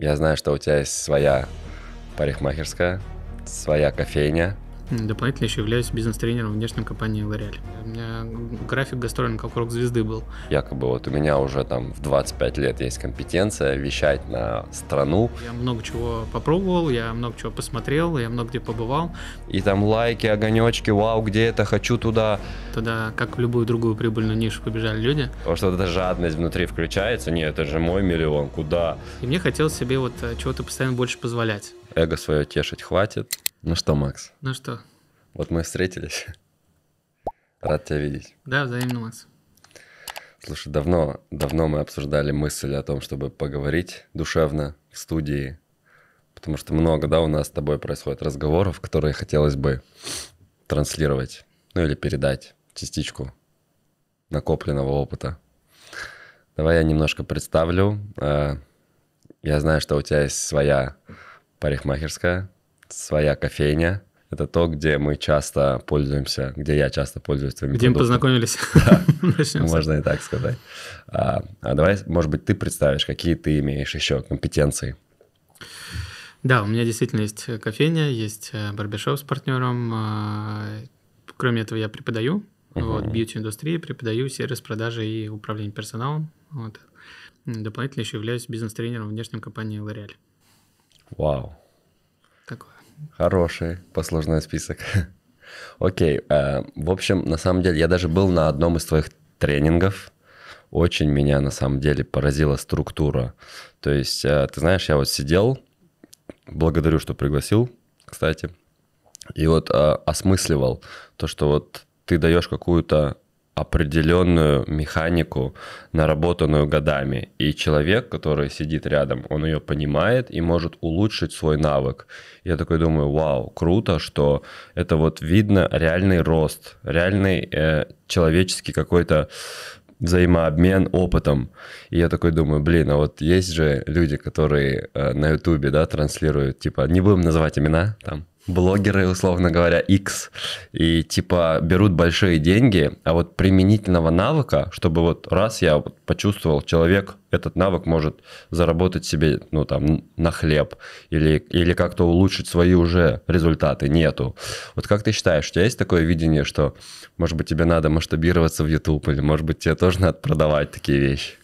Я знаю, что у тебя есть своя парикмахерская, своя кофейня, Дополнительно еще являюсь бизнес-тренером внешней компании L'Oreal. У меня график гастролен как рок звезды был. Якобы вот у меня уже там в 25 лет есть компетенция вещать на страну. Я много чего попробовал, я много чего посмотрел, я много где побывал. И там лайки, огонечки, вау, где это, хочу туда. Туда, как в любую другую прибыльную нишу побежали люди. Потому что вот эта жадность внутри включается, нет, это же мой миллион, куда? И мне хотелось себе вот э, чего-то постоянно больше позволять. Эго свое тешить хватит. Ну что, Макс? Ну что? Вот мы встретились. Рад тебя видеть. Да, взаимно, Макс. Слушай, давно, давно мы обсуждали мысль о том, чтобы поговорить душевно в студии, потому что много, да, у нас с тобой происходит разговоров, которые хотелось бы транслировать, ну или передать частичку накопленного опыта. Давай я немножко представлю. Э, я знаю, что у тебя есть своя парикмахерская, своя кофейня. Это то, где мы часто пользуемся, где я часто пользуюсь твоими Где мы познакомились. можно и так сказать. А, а, давай, может быть, ты представишь, какие ты имеешь еще компетенции. Да, у меня действительно есть кофейня, есть э, барбершоп с партнером. Э, кроме этого, я преподаю. Вот, бьюти-индустрии, преподаю сервис продажи и управление персоналом. Вот. Дополнительно еще являюсь бизнес-тренером в внешнем компании L'Oreal. Вау. Такое. Хороший послужной список. Окей, э, в общем, на самом деле, я даже был на одном из твоих тренингов. Очень меня, на самом деле, поразила структура. То есть, э, ты знаешь, я вот сидел, благодарю, что пригласил, кстати, и вот э, осмысливал то, что вот ты даешь какую-то определенную механику, наработанную годами. И человек, который сидит рядом, он ее понимает и может улучшить свой навык. Я такой думаю, вау, круто, что это вот видно реальный рост, реальный э, человеческий какой-то взаимообмен опытом. И я такой думаю, блин, а вот есть же люди, которые э, на Ютубе, да, транслируют, типа, не будем называть имена там, блогеры, условно говоря, X, и типа берут большие деньги, а вот применительного навыка, чтобы вот раз я вот почувствовал, человек этот навык может заработать себе, ну там, на хлеб или, или как-то улучшить свои уже результаты, нету. Вот как ты считаешь, у тебя есть такое видение, что, может быть, тебе надо масштабироваться в YouTube, или, может быть, тебе тоже надо продавать такие вещи?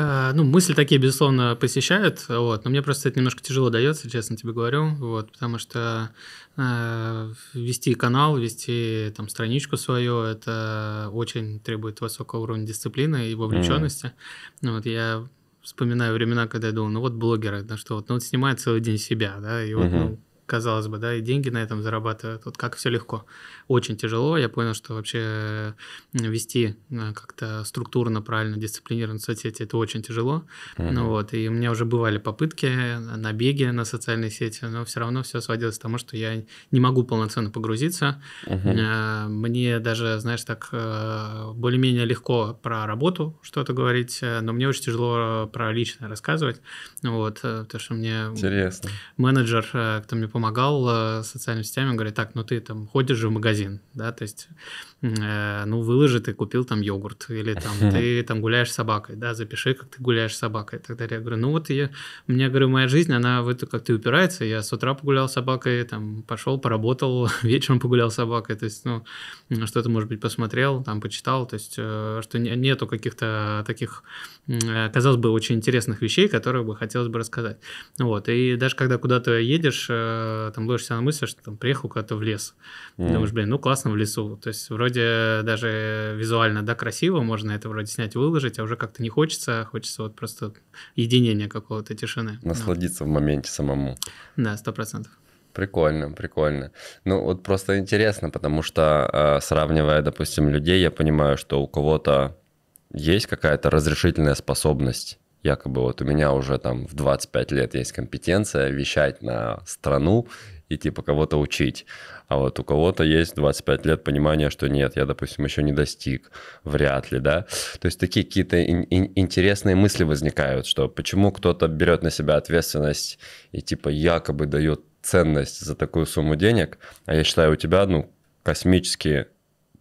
Э, ну, мысли такие, безусловно, посещают, вот, но мне просто это немножко тяжело дается, честно тебе говорю, вот, потому что э, вести канал, вести там страничку свою, это очень требует высокого уровня дисциплины и вовлеченности. Mm-hmm. Ну, вот я вспоминаю времена, когда я думал, ну вот блогеры, да что, вот, ну вот снимает целый день себя, да, и вот, mm-hmm. ну, казалось бы, да, и деньги на этом зарабатывают. Вот как все легко. Очень тяжело. Я понял, что вообще э, вести э, как-то структурно, правильно, дисциплинированно соцсети это очень тяжело. Mm-hmm. Ну вот, и у меня уже бывали попытки, э, набеги на социальные сети, но все равно все сводилось к тому, что я не могу полноценно погрузиться. Mm-hmm. Мне даже, знаешь, так более-менее легко про работу что-то говорить, но мне очень тяжело про личное рассказывать. Вот, потому что мне... Интересно. Менеджер, кто мне помогает, помогал э, социальными сетями, он говорит, так, ну ты там ходишь же в магазин, да, то есть, э, ну выложи, ты купил там йогурт, или там ты там гуляешь с собакой, да, запиши, как ты гуляешь с собакой и так далее. Я говорю, ну вот я, мне, говорю, моя жизнь, она в это как-то упирается, я с утра погулял с собакой, там пошел, поработал, вечером погулял с собакой, то есть, ну, что-то, может быть, посмотрел, там почитал, то есть, э, что не, нету каких-то таких, э, казалось бы, очень интересных вещей, которые бы хотелось бы рассказать. Вот, и даже когда куда-то едешь, э, Э, там ловишь на мысль, что там приехал куда-то в лес. Mm. Думаешь, блин, ну классно в лесу. То есть вроде даже визуально, да, красиво, можно это вроде снять и выложить, а уже как-то не хочется, хочется вот просто единения какого-то тишины. Насладиться вот. в моменте самому. Да, сто процентов. Прикольно, прикольно. Ну, вот просто интересно, потому что э, сравнивая, допустим, людей, я понимаю, что у кого-то есть какая-то разрешительная способность якобы вот у меня уже там в 25 лет есть компетенция вещать на страну и типа кого-то учить. А вот у кого-то есть 25 лет понимания, что нет, я, допустим, еще не достиг, вряд ли, да. То есть такие какие-то ин- ин- интересные мысли возникают, что почему кто-то берет на себя ответственность и типа якобы дает ценность за такую сумму денег, а я считаю, у тебя, ну, космические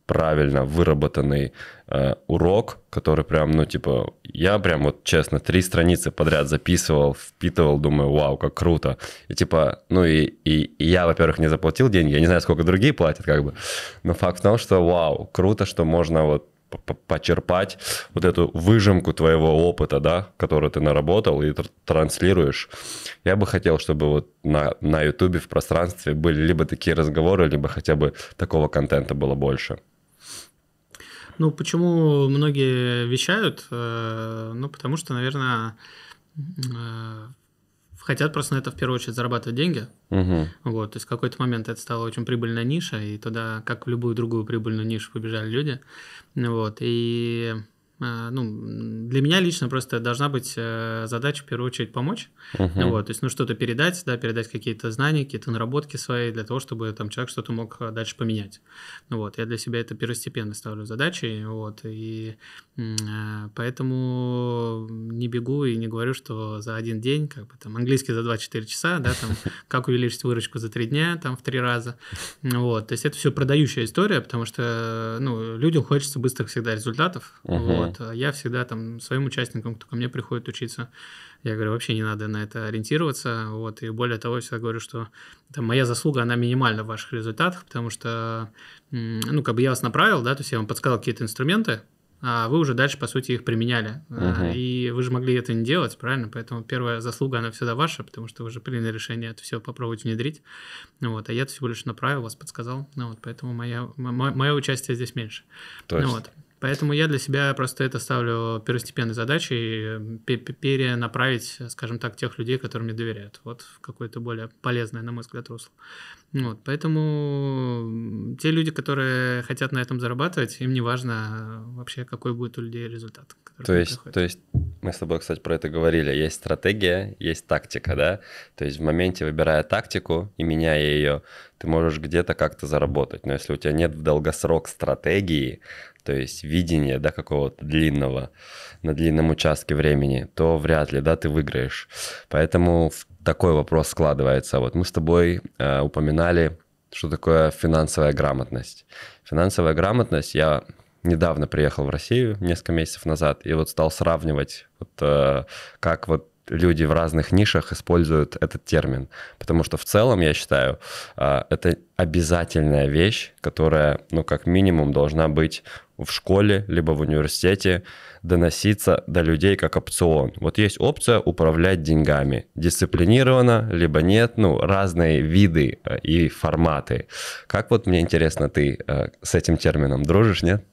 правильно выработанный э, урок, который прям, ну, типа, я прям вот честно три страницы подряд записывал, впитывал, думаю, вау, как круто. И типа, ну и, и, и я, во-первых, не заплатил деньги, я не знаю, сколько другие платят, как бы. Но факт в том, что вау, круто, что можно вот почерпать вот эту выжимку твоего опыта, да, который ты наработал и транслируешь. Я бы хотел, чтобы вот на, на YouTube в пространстве были либо такие разговоры, либо хотя бы такого контента было больше. Ну, почему многие вещают? Э, ну, потому что, наверное, э, хотят просто на это в первую очередь зарабатывать деньги. Угу. Вот, то есть в какой-то момент это стало очень прибыльная ниша, и туда, как в любую другую прибыльную нишу, побежали люди. Вот, и Э, ну, для меня лично просто должна быть э, задача в первую очередь помочь, uh-huh. вот, то есть, ну, что-то передать, да, передать какие-то знания, какие-то наработки свои для того, чтобы там человек что-то мог э, дальше поменять, ну вот, я для себя это первостепенно ставлю задачей, вот, и поэтому не бегу и не говорю, что за один день, как бы, там, английский за 2-4 часа, да, там, как увеличить выручку за 3 дня, там, в 3 раза, вот, то есть, это все продающая история, потому что, ну, людям хочется быстрых всегда результатов, uh-huh. вот, вот. А я всегда там своим участникам, кто ко мне приходит учиться, я говорю, вообще не надо на это ориентироваться. Вот. И более того, я всегда говорю, что там, моя заслуга, она минимальна в ваших результатах, потому что, ну, как бы я вас направил, да, то есть я вам подсказал какие-то инструменты, а вы уже дальше, по сути, их применяли. Uh-huh. И вы же могли это не делать, правильно? Поэтому первая заслуга, она всегда ваша, потому что вы же приняли решение это все попробовать внедрить. Вот, а я всего лишь направил вас, подсказал. Ну, вот, поэтому моя, мо- мое участие здесь меньше. То ну, вот. Поэтому я для себя просто это ставлю первостепенной задачей перенаправить, скажем так, тех людей, которым мне доверяют, вот в какое-то более полезное, на мой взгляд, русло. Вот, поэтому те люди, которые хотят на этом зарабатывать, им не важно э, вообще, какой будет у людей результат. То есть, то есть мы с тобой, кстати, про это говорили. Есть стратегия, есть тактика, да? То есть в моменте, выбирая тактику и меняя ее, ты можешь где-то как-то заработать. Но если у тебя нет в долгосрок стратегии, то есть видение, да, какого-то длинного, на длинном участке времени, то вряд ли, да, ты выиграешь. Поэтому такой вопрос складывается. Вот мы с тобой э, упоминали, что такое финансовая грамотность. Финансовая грамотность, я недавно приехал в Россию несколько месяцев назад и вот стал сравнивать, вот, э, как вот люди в разных нишах используют этот термин. Потому что в целом, я считаю, э, это обязательная вещь, которая, ну, как минимум, должна быть в школе, либо в университете доноситься до людей как опцион. Вот есть опция управлять деньгами. Дисциплинированно, либо нет, ну, разные виды э, и форматы. Как вот мне интересно, ты э, с этим термином дружишь, нет?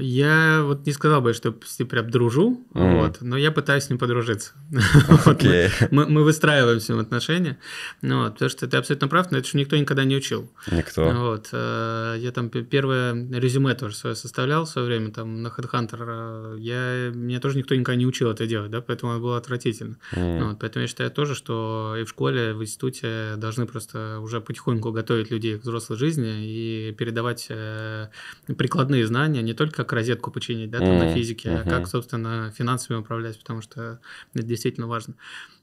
Я вот не сказал бы, что с ним прям дружу, mm. вот, но я пытаюсь с ним подружиться. Okay. вот мы, мы, выстраиваем с ним отношения, ну, вот, потому что ты абсолютно прав, но это же никто никогда не учил. Никто. Вот, э, я там первое резюме тоже свое составлял в свое время там на HeadHunter, э, я, меня тоже никто никогда не учил это делать, да, поэтому это было отвратительно. Mm. Вот, поэтому я считаю тоже, что и в школе, и в институте должны просто уже потихоньку готовить людей к взрослой жизни и передавать э, прикладные знания, не только как розетку починить, да, там mm-hmm. на физике, mm-hmm. а как, собственно, финансами управлять, потому что это действительно важно.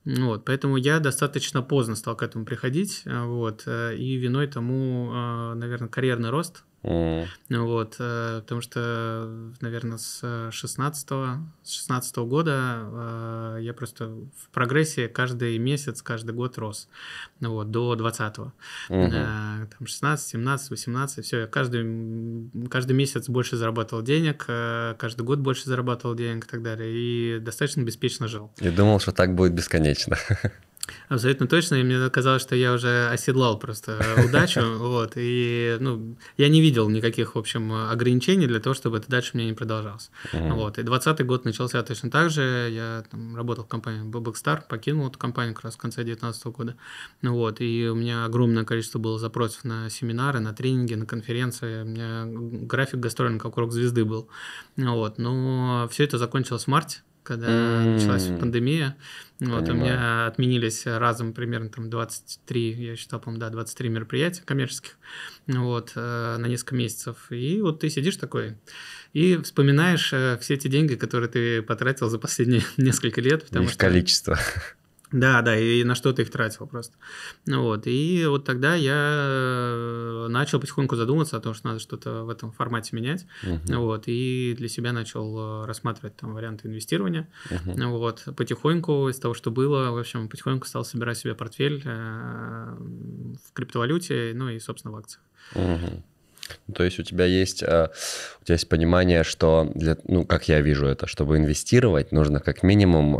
Ну вот, поэтому я достаточно поздно стал к этому приходить, а, вот, э, и виной тому, а, наверное, карьерный рост, ну Вот, э, потому что, наверное, с 16 э, с 16 года э, я просто в прогрессии каждый месяц, каждый год рос, вот, до 20 -го. Mm Там 16, 17, 18, все, я каждый, каждый месяц больше зарабатывал денег, каждый год больше зарабатывал денег и так далее, и достаточно беспечно жил. И думал, что так будет бесконечно. Абсолютно точно, и мне казалось, что я уже оседлал просто удачу, вот, и, ну, я не видел никаких, в общем, ограничений для того, чтобы это дальше у меня не продолжалось, mm-hmm. вот, и 20 год начался точно так же, я там работал в компании Bobokstar, покинул эту компанию как раз в конце 19 года, ну, вот, и у меня огромное количество было запросов на семинары, на тренинги, на конференции, у меня график гастрольный как урок звезды был, ну вот, но все это закончилось в марте, когда mm-hmm. началась пандемия. Вот, у меня отменились разом примерно там 23, я считал, по-моему, да, 23 мероприятия коммерческих, вот, э, на несколько месяцев. И вот ты сидишь такой и вспоминаешь э, все эти деньги, которые ты потратил за последние несколько лет. Потому Их что... количество. Да, да, и на что ты их тратил просто. Ну вот, и вот тогда я э, начал потихоньку задумываться о том, что надо что-то в этом формате менять. Uh-huh. Вот, и для себя начал э, рассматривать там варианты инвестирования. Uh-huh. Вот, потихоньку из того, что было, в общем, потихоньку стал собирать себе портфель э, в криптовалюте, ну и, собственно, в акциях. Uh-huh. То есть у тебя есть у тебя есть понимание, что для, ну как я вижу это, чтобы инвестировать, нужно как минимум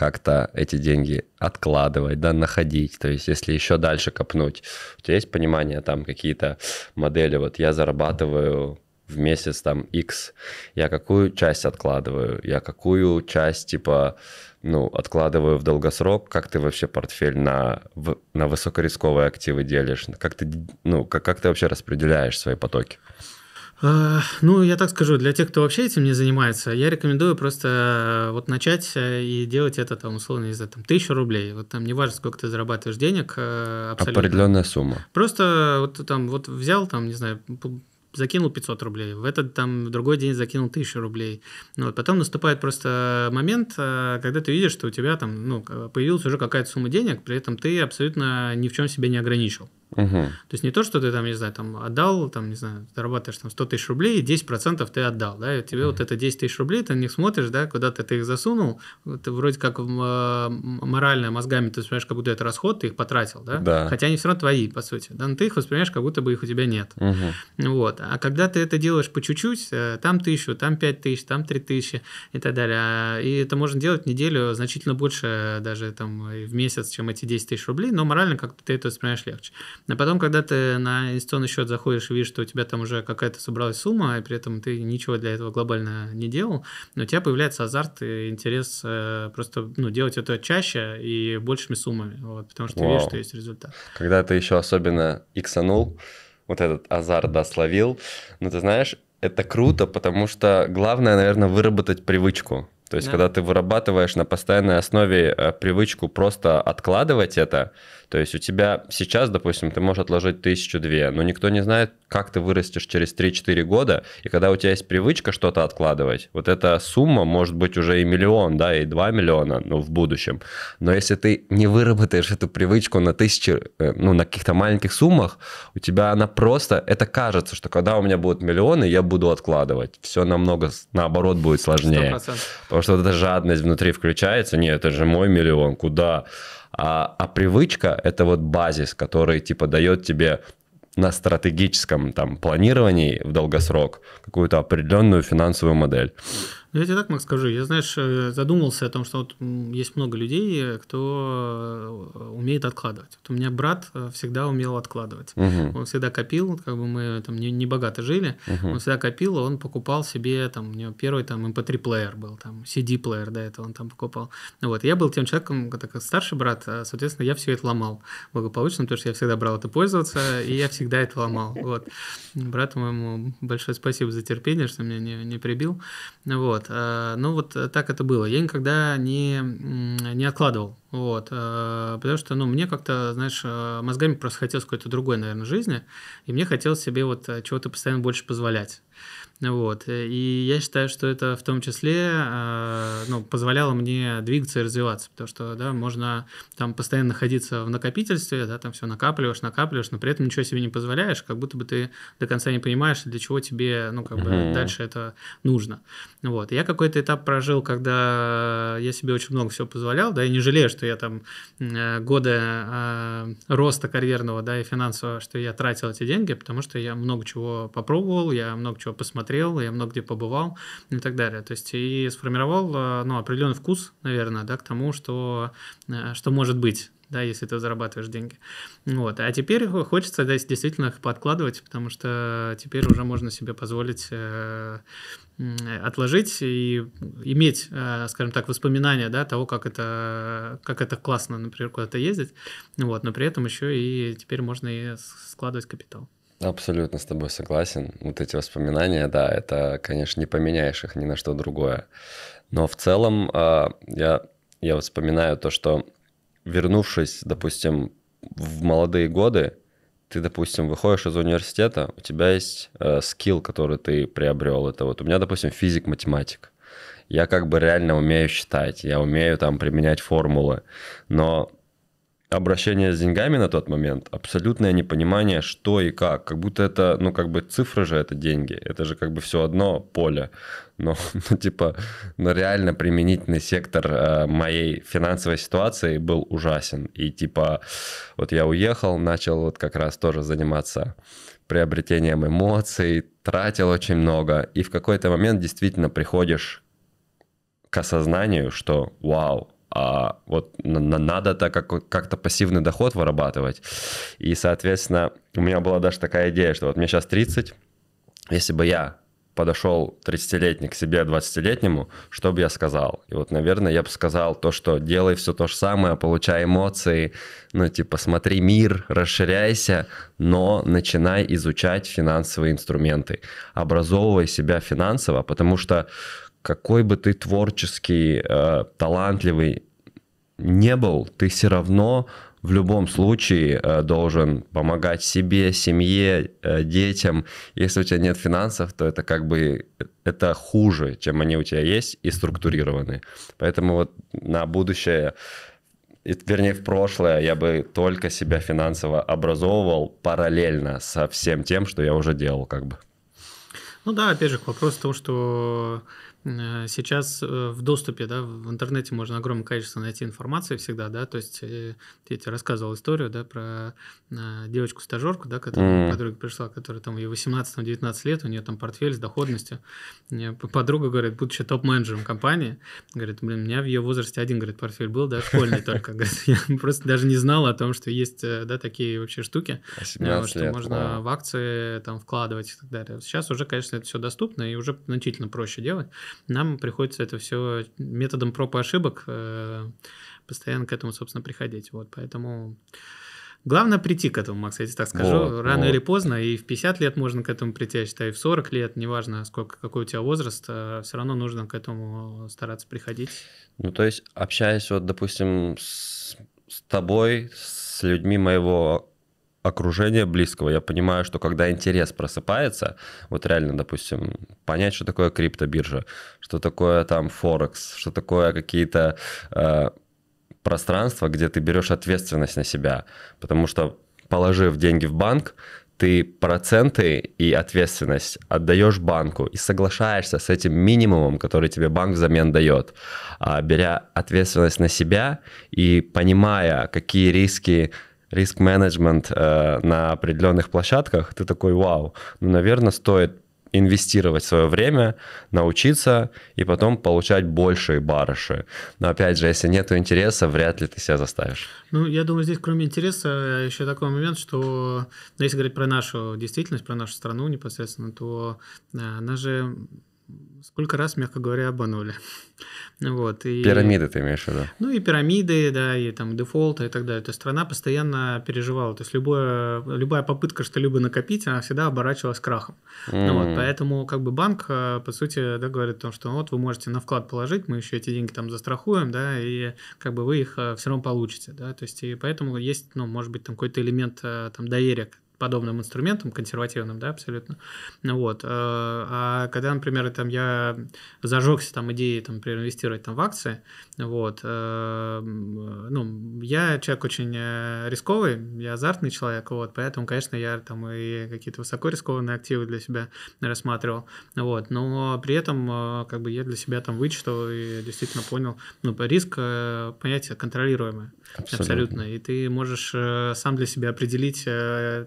как-то эти деньги откладывать, да, находить. То есть, если еще дальше копнуть, у тебя есть понимание, там какие-то модели, вот я зарабатываю в месяц там X, я какую часть откладываю, я какую часть типа ну, откладываю в долгосрок, как ты вообще портфель на, в, на высокорисковые активы делишь, как ты, ну, как, как ты вообще распределяешь свои потоки? Э, ну, я так скажу, для тех, кто вообще этим не занимается, я рекомендую просто э, вот начать э, и делать это там условно, из-за там тысячу рублей. Вот там не важно, сколько ты зарабатываешь денег. Абсолютно. Определенная сумма. Просто вот там вот взял там, не знаю, закинул 500 рублей, в этот там в другой день закинул 1000 рублей. Ну, вот, потом наступает просто момент, когда ты видишь, что у тебя там ну, появилась уже какая-то сумма денег, при этом ты абсолютно ни в чем себя не ограничил. Угу. То есть не то, что ты там, не знаю, там отдал, там, не знаю, зарабатываешь там 100 тысяч рублей, и 10% ты отдал, да, и тебе угу. вот это 10 тысяч рублей, ты на них смотришь, да, куда-то ты их засунул, ты вроде как э, морально, мозгами ты воспринимаешь, как будто это расход, ты их потратил, да, да. хотя они все равно твои, по сути, да, но ты их воспринимаешь, как будто бы их у тебя нет. Угу. Вот, а когда ты это делаешь по чуть-чуть, э, там тысячу, там 5 тысяч, там 3 тысячи и так далее, а, и это можно делать неделю значительно больше э, даже там в месяц, чем эти 10 тысяч рублей, но морально как-то ты это воспринимаешь легче. А потом, когда ты на инвестиционный счет заходишь и видишь, что у тебя там уже какая-то собралась сумма, и при этом ты ничего для этого глобально не делал, но у тебя появляется азарт и интерес э, просто ну, делать это чаще и большими суммами, вот, потому что Вау. ты видишь, что есть результат. Когда ты еще особенно иксанул, вот этот азарт, да, словил, но ну, ты знаешь, это круто, потому что главное, наверное, выработать привычку. То есть, да. когда ты вырабатываешь на постоянной основе э, привычку просто откладывать это, то есть у тебя сейчас, допустим, ты можешь отложить тысячу-две, но никто не знает, как ты вырастешь через 3-4 года, и когда у тебя есть привычка что-то откладывать, вот эта сумма может быть уже и миллион, да, и 2 миллиона, ну, в будущем. Но если ты не выработаешь эту привычку на тысячи, э, ну, на каких-то маленьких суммах, у тебя она просто, это кажется, что когда у меня будут миллионы, я буду откладывать. Все намного, наоборот, будет сложнее. 100%. Потому что вот эта жадность внутри включается. Нет, это же мой миллион, куда? А, а привычка – это вот базис, который типа дает тебе на стратегическом там планировании в долгосрок какую-то определенную финансовую модель. Ну, я тебе так, могу скажу. Я, знаешь, э, задумался о том, что вот есть много людей, э, кто э, умеет откладывать. Вот у меня брат всегда умел откладывать. Угу. Он всегда копил, как бы мы там не, не богато жили, угу. он всегда копил, он покупал себе, там, у него первый там MP3-плеер эм был, там, CD-плеер до этого он там покупал. Ну вот, я был тем человеком, как старший брат, а, соответственно, я все это ломал благополучно, потому что я всегда брал это пользоваться, и я всегда это ломал. Вот. брат, моему большое спасибо за терпение, что меня не, не прибил. Вот. Вот, э, ну вот э, так это было. Я никогда не, не откладывал. Вот, э, потому что, ну, мне как-то, знаешь, мозгами просто хотелось какой-то другой, наверное, жизни, и мне хотелось себе вот чего-то постоянно больше позволять. Вот. И я считаю, что это в том числе а, ну, позволяло мне двигаться и развиваться, потому что да, можно там постоянно находиться в накопительстве, да, там все накапливаешь, накапливаешь, но при этом ничего себе не позволяешь, как будто бы ты до конца не понимаешь, для чего тебе ну, как бы, mm-hmm. дальше это нужно. Вот. Я какой-то этап прожил, когда я себе очень много всего позволял, да, и не жалею, что я там э, годы а, роста карьерного да, и финансового, что я тратил эти деньги, потому что я много чего попробовал, я много чего посмотрел, смотрел, я много где побывал и так далее. То есть и сформировал э, ну, определенный вкус, наверное, да, к тому, что, э, что может быть да, если ты зарабатываешь деньги. Вот. А теперь хочется да, действительно их подкладывать, потому что теперь уже можно себе позволить э, отложить и иметь, э, скажем так, воспоминания да, того, как это, как это классно, например, куда-то ездить. Вот. Но при этом еще и теперь можно и складывать капитал. Абсолютно с тобой согласен. Вот эти воспоминания, да, это, конечно, не поменяешь их ни на что другое. Но в целом а, я, я вспоминаю то, что вернувшись, допустим, в молодые годы, ты, допустим, выходишь из университета, у тебя есть э, скилл, который ты приобрел. Это вот у меня, допустим, физик-математик. Я как бы реально умею считать, я умею там применять формулы, но обращение с деньгами на тот момент, абсолютное непонимание, что и как. Как будто это, ну, как бы цифры же это деньги. Это же как бы все одно поле. Но, ну, типа, но реально применительный сектор э, моей финансовой ситуации был ужасен. И, типа, вот я уехал, начал вот как раз тоже заниматься приобретением эмоций, тратил очень много. И в какой-то момент действительно приходишь к осознанию, что вау, а вот надо так как-то пассивный доход вырабатывать. И, соответственно, у меня была даже такая идея, что вот мне сейчас 30, если бы я подошел 30-летний к себе 20-летнему, что бы я сказал? И вот, наверное, я бы сказал то, что делай все то же самое, получай эмоции, ну, типа, смотри мир, расширяйся, но начинай изучать финансовые инструменты, образовывай себя финансово, потому что какой бы ты творческий, э, талантливый не был, ты все равно в любом случае э, должен помогать себе, семье, э, детям. Если у тебя нет финансов, то это как бы это хуже, чем они у тебя есть и структурированы. Поэтому вот на будущее, вернее в прошлое, я бы только себя финансово образовывал параллельно со всем тем, что я уже делал как бы. Ну да, опять же, к вопросу того, что Э, сейчас э, в доступе, да, в интернете можно огромное количество найти информации всегда, да, то есть э, я тебе рассказывал историю, да, про девочку-стажерку, да, которая mm-hmm. подруга пришла, которая там ей 18-19 лет, у нее там портфель с доходностью. Мне подруга говорит, будучи топ-менеджером компании, говорит, блин, у меня в ее возрасте один, говорит, портфель был, да, школьный только, говорит, я просто даже не знал о том, что есть, да, такие вообще штуки, что можно в акции там вкладывать и так далее. Сейчас уже, конечно, это все доступно и уже значительно проще делать нам приходится это все методом проб и ошибок э, постоянно к этому, собственно, приходить. Вот, поэтому... Главное прийти к этому, Макс, я тебе так скажу. Вот, Рано вот. или поздно, и в 50 лет можно к этому прийти, я считаю, и в 40 лет, неважно, сколько, какой у тебя возраст, а все равно нужно к этому стараться приходить. Ну, то есть, общаясь, вот, допустим, с, с тобой, с людьми моего окружение близкого. Я понимаю, что когда интерес просыпается, вот реально, допустим, понять, что такое криптобиржа, что такое там Форекс, что такое какие-то э, пространства, где ты берешь ответственность на себя. Потому что положив деньги в банк, ты проценты и ответственность отдаешь банку и соглашаешься с этим минимумом, который тебе банк взамен дает, а беря ответственность на себя и понимая, какие риски риск-менеджмент э, на определенных площадках, ты такой, вау, ну, наверное, стоит инвестировать свое время, научиться и потом получать большие барыши. Но опять же, если нет интереса, вряд ли ты себя заставишь. Ну, я думаю, здесь кроме интереса э, еще такой момент, что ну, если говорить про нашу действительность, про нашу страну непосредственно, то э, она же сколько раз, мягко говоря, обманули. вот, и... Пирамиды ты имеешь в виду? Ну и пирамиды, да, и там дефолты и так далее. То есть страна постоянно переживала. То есть любое, любая попытка что-либо накопить, она всегда оборачивалась крахом. Mm. Ну, вот, поэтому как бы банк, э, по сути, да, говорит о том, что ну, вот вы можете на вклад положить, мы еще эти деньги там застрахуем, да, и как бы вы их э, все равно получите. Да? То есть и поэтому есть, ну, может быть, там какой-то элемент э, там доверия подобным инструментом, консервативным, да, абсолютно. Ну вот. Э, а когда, например, там, я зажегся там идеей, там, например, инвестировать там в акции, вот, э, ну, я человек очень э, рисковый, я азартный человек, вот, поэтому, конечно, я там и какие-то высоко рискованные активы для себя рассматривал, вот, но при этом, как бы, я для себя там вычитал и действительно понял, ну, риск, понятие контролируемое. Абсолютно. абсолютно. И ты можешь сам для себя определить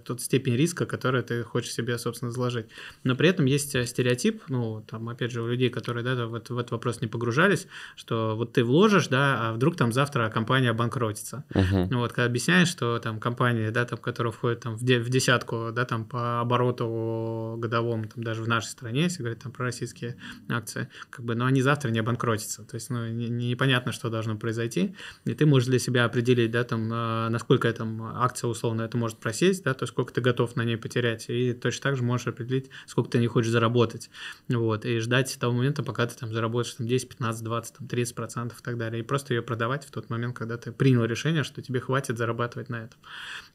тот степень риска, которую ты хочешь себе, собственно, заложить. Но при этом есть э, стереотип, ну, там, опять же, у людей, которые, да, вот в этот вопрос не погружались, что вот ты вложишь, да, а вдруг там завтра компания обанкротится. Uh-huh. вот, когда объясняешь, что там компания, да, там, которая входит там в, де- в десятку, да, там, по обороту годовому, там, даже в нашей стране, если говорить там про российские акции, как бы, но они завтра не обанкротятся. То есть, ну, не, непонятно, что должно произойти. И ты можешь для себя определить, да, там, э, насколько там акция условно это может просесть, да, то есть сколько ты готов на ней потерять, и точно так же можешь определить, сколько ты не хочешь заработать, вот, и ждать того момента, пока ты там заработаешь там 10, 15, 20, там 30 процентов и так далее, и просто ее продавать в тот момент, когда ты принял решение, что тебе хватит зарабатывать на этом,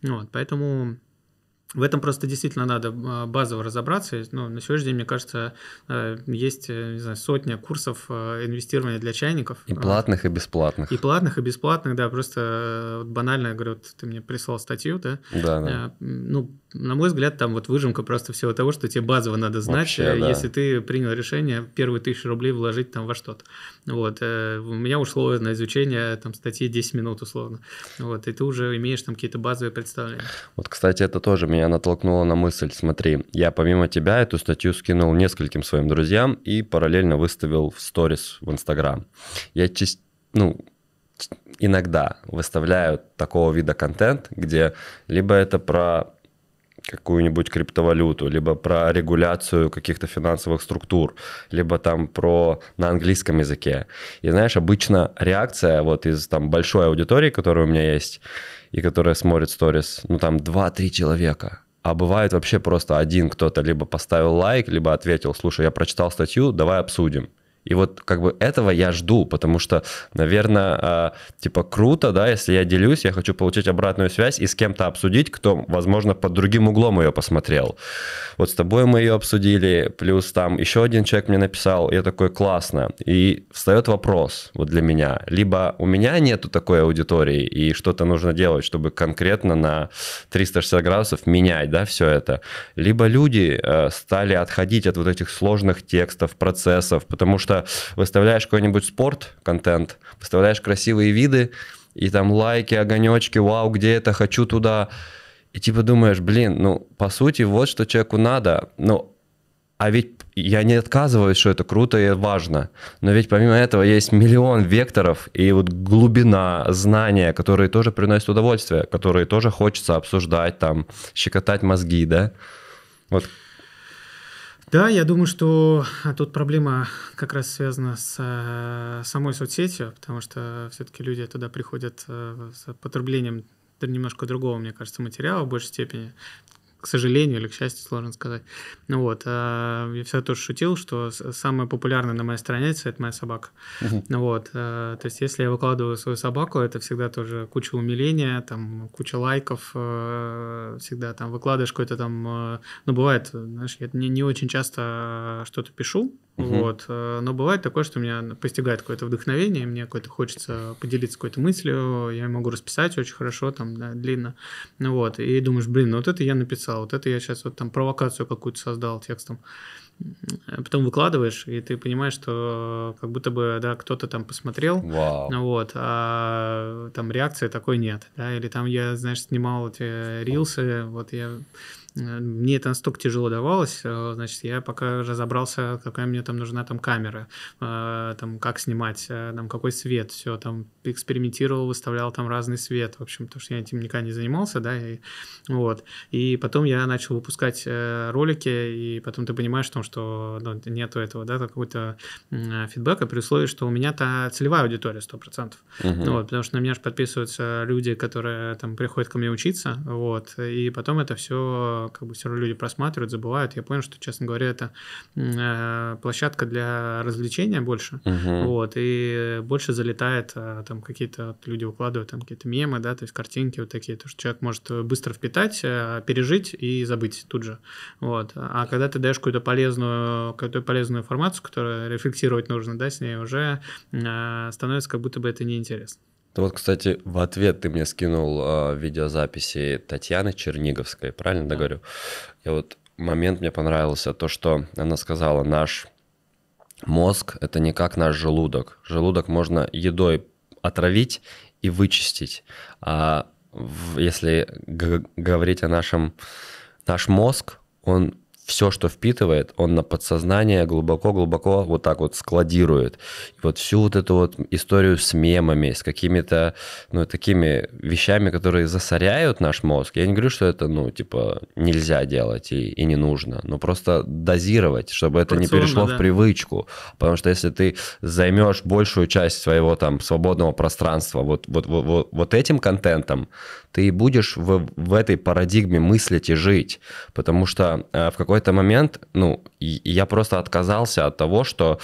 вот, поэтому в этом просто действительно надо а, базово разобраться. Ну, на сегодняшний день, мне кажется, а, есть э, не знаю, сотня курсов а, инвестирования для чайников. И платных, и бесплатных. И платных, и бесплатных, да. Просто э, банально, говорю, вот ты мне прислал статью, да? Да, да. Ну, на мой взгляд, там вот выжимка просто всего того, что тебе базово надо знать, Вообще, э, да. если ты принял решение первые тысячи рублей вложить там во что-то. Вот. Э, у меня ушло на изучение там статьи 10 минут условно. Вот. И ты уже имеешь там какие-то базовые представления. Вот, кстати, это тоже меня натолкнуло на мысль. Смотри, я помимо тебя эту статью скинул нескольким своим друзьям и параллельно выставил в сторис в Инстаграм. Я чист... Ну, иногда выставляю такого вида контент, где либо это про какую-нибудь криптовалюту, либо про регуляцию каких-то финансовых структур, либо там про на английском языке. И знаешь, обычно реакция вот из там большой аудитории, которая у меня есть, и которая смотрит сторис, ну там 2-3 человека. А бывает вообще просто один кто-то либо поставил лайк, либо ответил, слушай, я прочитал статью, давай обсудим. И вот как бы этого я жду, потому что, наверное, а, типа круто, да, если я делюсь, я хочу получить обратную связь и с кем-то обсудить, кто, возможно, под другим углом ее посмотрел. Вот с тобой мы ее обсудили, плюс там еще один человек мне написал, я такой, классно. И встает вопрос вот для меня, либо у меня нету такой аудитории, и что-то нужно делать, чтобы конкретно на 360 градусов менять, да, все это, либо люди э, стали отходить от вот этих сложных текстов, процессов, потому что выставляешь какой-нибудь спорт, контент, выставляешь красивые виды, и там лайки, огонечки, вау, где это, хочу туда. И типа думаешь, блин, ну, по сути, вот что человеку надо. Ну, а ведь я не отказываюсь, что это круто и важно. Но ведь помимо этого есть миллион векторов и вот глубина знания, которые тоже приносят удовольствие, которые тоже хочется обсуждать, там, щекотать мозги, да? Вот да, я думаю, что а, тут проблема как раз связана с э, самой соцсетью, потому что все-таки люди туда приходят э, с потреблением немножко другого, мне кажется, материала в большей степени к сожалению или к счастью, сложно сказать. Ну вот, э, я всегда тоже шутил, что самая популярная на моей странице это моя собака. Uh-huh. Ну вот, э, то есть если я выкладываю свою собаку, это всегда тоже куча умиления, там куча лайков, э, всегда там выкладываешь какой-то там, э, ну бывает, знаешь, я не, не очень часто что-то пишу, Угу. Вот. Э, но бывает такое, что меня постигает какое-то вдохновение, мне какое-то хочется поделиться какой-то мыслью, я могу расписать очень хорошо, там, да, длинно. Вот. И думаешь, блин, ну вот это я написал, вот это я сейчас вот там провокацию какую-то создал текстом. Потом выкладываешь, и ты понимаешь, что как будто бы, да, кто-то там посмотрел, Вау. Ну вот, а там реакции такой нет, да, или там я, знаешь, снимал эти рилсы, вот я Э, мне это настолько тяжело давалось, э, значит, я пока разобрался, какая мне там нужна там камера, э, там как снимать, там какой свет, все, там экспериментировал, выставлял там разный свет, в общем, потому что я этим никогда не занимался, да, и вот. И потом я начал выпускать ролики, и потом ты понимаешь, том, что ну, нету этого, да, какого-то фидбэка при условии, что у меня-то целевая аудитория 100%. Uh-huh. вот, потому что на меня же подписываются люди, которые там приходят ко мне учиться, вот, и потом это все как бы все равно люди просматривают, забывают. Я понял, что, честно говоря, это э, площадка для развлечения больше, угу. вот, и больше залетает, э, там какие-то вот, люди выкладывают там какие-то мемы, да, то есть картинки вот такие, то, что человек может быстро впитать, э, пережить и забыть тут же, вот. А когда ты даешь какую-то полезную, какую-то полезную информацию, которую рефлексировать нужно, да, с ней уже э, становится как будто бы это неинтересно. Ну вот, кстати, в ответ ты мне скинул э, видеозаписи Татьяны Черниговской, правильно да. говорю? Я вот момент мне понравился, то, что она сказала, наш мозг – это не как наш желудок. Желудок можно едой отравить и вычистить. А в, если говорить о нашем... Наш мозг, он все, что впитывает, он на подсознание глубоко-глубоко вот так вот складирует. И вот всю вот эту вот историю с мемами, с какими-то, ну, такими вещами, которые засоряют наш мозг. Я не говорю, что это, ну, типа, нельзя делать и, и не нужно, но просто дозировать, чтобы это Порционно, не перешло да. в привычку. Потому что если ты займешь большую часть своего там свободного пространства вот, вот, вот, вот этим контентом, ты будешь в, в этой парадигме мыслить и жить. Потому что э, в какой-то момент, ну, я просто отказался от того, что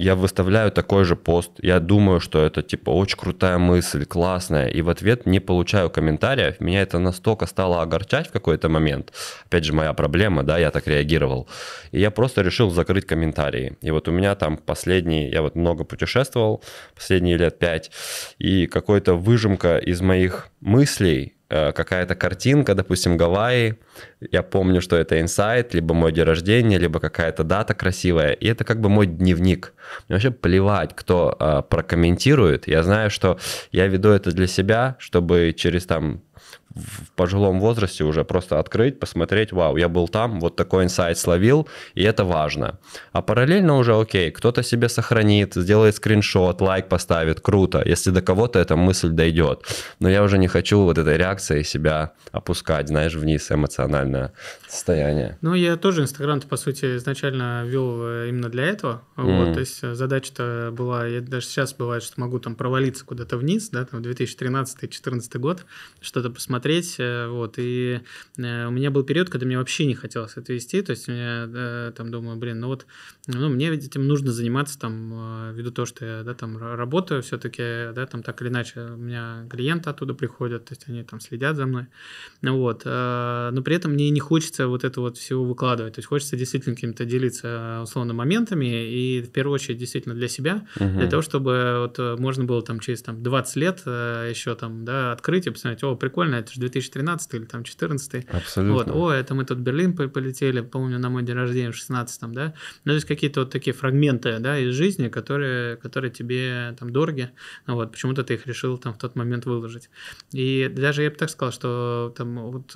я выставляю такой же пост, я думаю, что это типа очень крутая мысль, классная, и в ответ не получаю комментариев, меня это настолько стало огорчать в какой-то момент, опять же моя проблема, да, я так реагировал, и я просто решил закрыть комментарии, и вот у меня там последний, я вот много путешествовал, последние лет пять, и какой-то выжимка из моих мыслей, э, какая-то картинка, допустим, Гавайи, я помню, что это инсайт, либо мой день рождения, либо какая-то дата красивая, и это как бы мой дневник. Мне вообще плевать, кто а, прокомментирует. Я знаю, что я веду это для себя, чтобы через там в пожилом возрасте уже просто открыть, посмотреть, вау, я был там, вот такой инсайт словил, и это важно. А параллельно уже, окей, кто-то себе сохранит, сделает скриншот, лайк поставит, круто, если до кого-то эта мысль дойдет. Но я уже не хочу вот этой реакцией себя опускать, знаешь, вниз эмоционально эмоциональное состояние. Ну, я тоже Инстаграм, по сути, изначально вел э, именно для этого. Mm. Вот, то есть э, задача-то была, я даже сейчас бывает, что могу там провалиться куда-то вниз, да, там 2013-2014 год, что-то посмотреть, э, вот, и у меня был период, когда мне вообще не хотелось это вести, то есть я там думаю, блин, ну вот, ну, мне этим нужно заниматься там, ввиду того, что я, да, там работаю все-таки, да, там так или иначе, у меня клиенты оттуда приходят, то есть они там следят за мной, вот, но при этом этом мне не хочется вот это вот всего выкладывать. То есть хочется действительно какими-то делиться э, условно моментами и в первую очередь действительно для себя, угу. для того, чтобы вот э, можно было там через там 20 лет э, еще там, да, открыть и посмотреть, о, прикольно, это же 2013 или там 14 Абсолютно. Вот, о, это мы тут в Берлин полетели, помню, на мой день рождения в 16 да. Ну, то есть какие-то вот такие фрагменты, да, из жизни, которые, которые тебе там дороги, вот, почему-то ты их решил там в тот момент выложить. И даже я бы так сказал, что там вот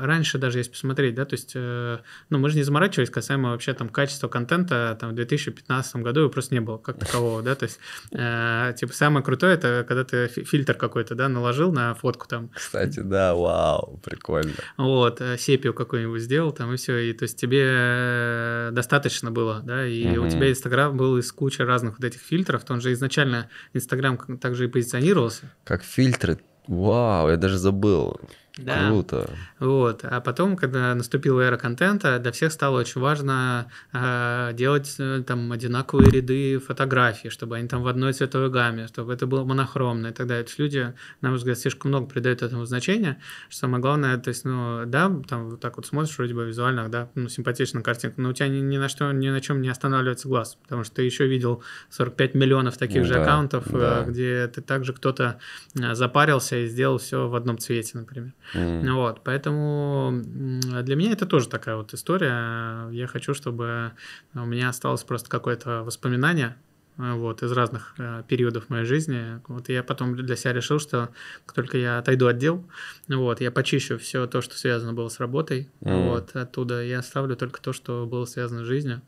раньше даже, если посмотреть, да, то есть, э, ну, мы же не заморачивались касаемо вообще там качества контента, там, в 2015 году его просто не было как такового, да, то есть, э, типа, самое крутое, это когда ты фильтр какой-то, да, наложил на фотку там. Кстати, да, вау, прикольно. Вот, э, сепию какую-нибудь сделал там, и все, и то есть тебе достаточно было, да, и mm у тебя Инстаграм был из кучи разных вот этих фильтров, то он же изначально Инстаграм также и позиционировался. Как фильтры, вау, я даже забыл. Да. Круто. Вот. А потом, когда наступила эра контента, для всех стало очень важно э, делать э, там одинаковые ряды фотографий, чтобы они там в одной цветовой гамме, чтобы это было монохромно и так далее. То есть люди, на мой взгляд, слишком много придают этому значения. Что самое главное, то есть, ну, да, там вот так вот смотришь, вроде бы визуально, да, ну, симпатичная картинка, но у тебя ни, ни на что, ни на чем не останавливается глаз, потому что ты еще видел 45 миллионов таких ну, же да, аккаунтов, э, да. где ты также кто-то э, запарился и сделал все в одном цвете, например. Mm. Вот, поэтому для меня это тоже такая вот история. Я хочу, чтобы у меня осталось просто какое-то воспоминание э, вот, из разных э, периодов моей жизни. Вот я потом для себя решил, что как только я отойду от дел, вот, я почищу все то, что связано было с работой, mm. вот, оттуда я оставлю только то, что было связано с жизнью,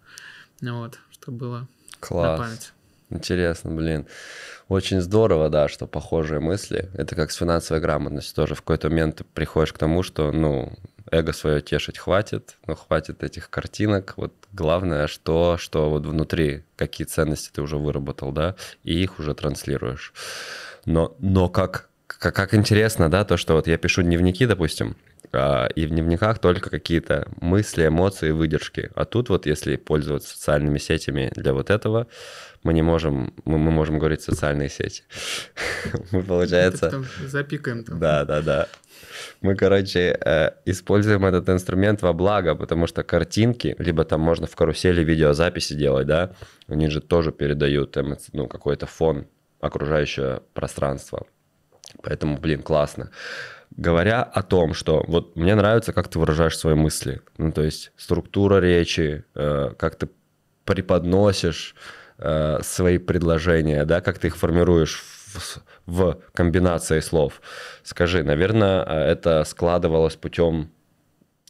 вот, что было Класс. на память. Интересно, блин. Очень здорово, да, что похожие мысли. Это как с финансовой грамотностью тоже. В какой-то момент ты приходишь к тому, что, ну, эго свое тешить хватит, ну, хватит этих картинок. Вот главное, что, что вот внутри, какие ценности ты уже выработал, да, и их уже транслируешь. Но, но как как, как интересно, да, то, что вот я пишу дневники, допустим, а, и в дневниках только какие-то мысли, эмоции, выдержки. А тут вот если пользоваться социальными сетями для вот этого, мы не можем, мы, мы можем говорить социальные сети. Мы, получается... Запикаем там. Да, да, да. Мы, короче, э, используем этот инструмент во благо, потому что картинки, либо там можно в карусели видеозаписи делать, да, они же тоже передают ну, какой-то фон окружающего пространства. Поэтому, блин, классно. Говоря о том, что вот мне нравится, как ты выражаешь свои мысли, ну то есть структура речи, э, как ты преподносишь э, свои предложения, да, как ты их формируешь в, в комбинации слов. Скажи, наверное, э, это складывалось путем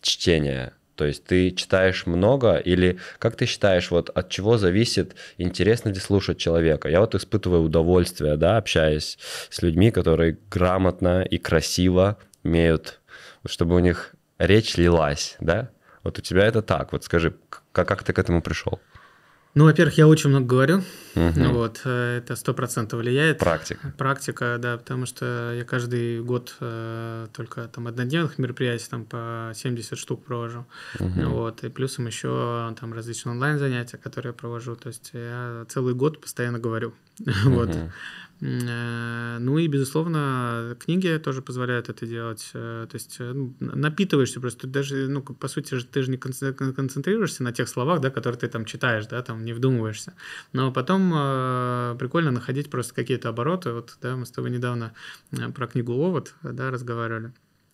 чтения то есть ты читаешь много или как ты считаешь, вот от чего зависит, интересно ли слушать человека? Я вот испытываю удовольствие, да, общаясь с людьми, которые грамотно и красиво умеют, чтобы у них речь лилась, да? Вот у тебя это так, вот скажи, как, как ты к этому пришел? Ну, во-первых, я очень много говорю. Угу. Вот, э, это сто процентов влияет. Практика. Практика, да, потому что я каждый год э, только там однодневных мероприятий там по 70 штук провожу. Угу. Вот, и плюсом еще там различные онлайн занятия, которые я провожу. То есть я целый год постоянно говорю. Вот. Э, ну и, безусловно, книги тоже позволяют это делать. Э, то есть э, ну, напитываешься просто. Даже, ну, по сути, же ты же не концентрируешься на тех словах, да, которые ты там читаешь, да, там не вдумываешься. Но потом прикольно находить просто какие-то обороты. Вот, да, мы с тобой недавно про книгу «Овод», да, разговаривали.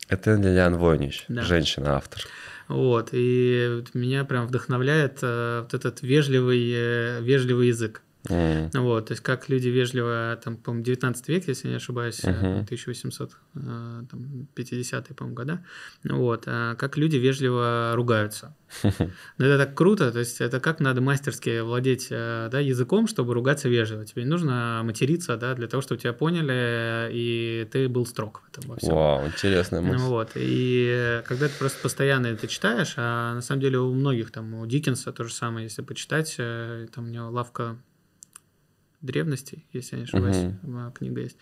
Это Лилиан Войнич, да. женщина-автор. Вот, и меня прям вдохновляет вот этот вежливый, вежливый язык. Mm. Вот, то есть как люди вежливо, там, по-моему, 19 век, если не ошибаюсь, uh-huh. 1850-е, по года, ну вот, а как люди вежливо ругаются. Но ну это так круто, то есть это как надо мастерски владеть э, да, языком, чтобы ругаться вежливо. Тебе не нужно материться, да, для того, чтобы тебя поняли, и ты был строг в этом во всем. Вау, интересная мысль. Вот, и когда ты просто постоянно это читаешь, а на самом деле у многих, там, у Диккенса то же самое, если почитать, э, там у него лавка древности, если я не ошибаюсь, uh-huh. книга есть.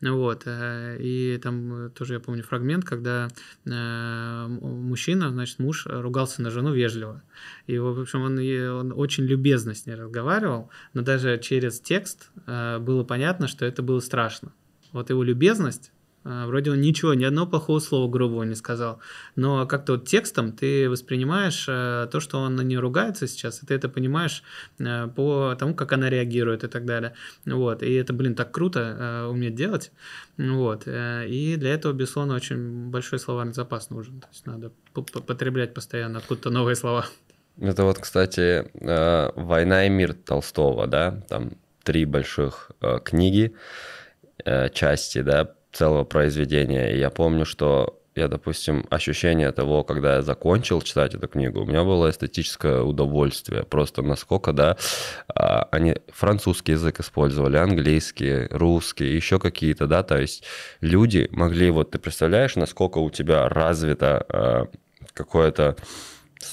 Вот. Э, и там э, тоже я помню фрагмент, когда э, мужчина, значит, муж ругался на жену вежливо. И, в общем, он, он очень любезно с ней разговаривал, но даже через текст было понятно, что это было страшно. Вот его любезность а, вроде он ничего, ни одного плохого слова грубого не сказал. Но как-то вот текстом ты воспринимаешь э, то, что он на нее ругается сейчас, и ты это понимаешь э, по тому, как она реагирует и так далее. Вот. И это, блин, так круто э, уметь делать. Вот. И для этого, безусловно, очень большой словарный запас нужен. То есть надо потреблять постоянно откуда-то новые слова. Это вот, кстати, «Война и мир» Толстого, да? Там три больших книги, части, да, целого произведения. И я помню, что я, допустим, ощущение того, когда я закончил читать эту книгу, у меня было эстетическое удовольствие. Просто насколько, да, а, они французский язык использовали, английский, русский, еще какие-то, да, то есть люди могли, вот ты представляешь, насколько у тебя развито а, какая то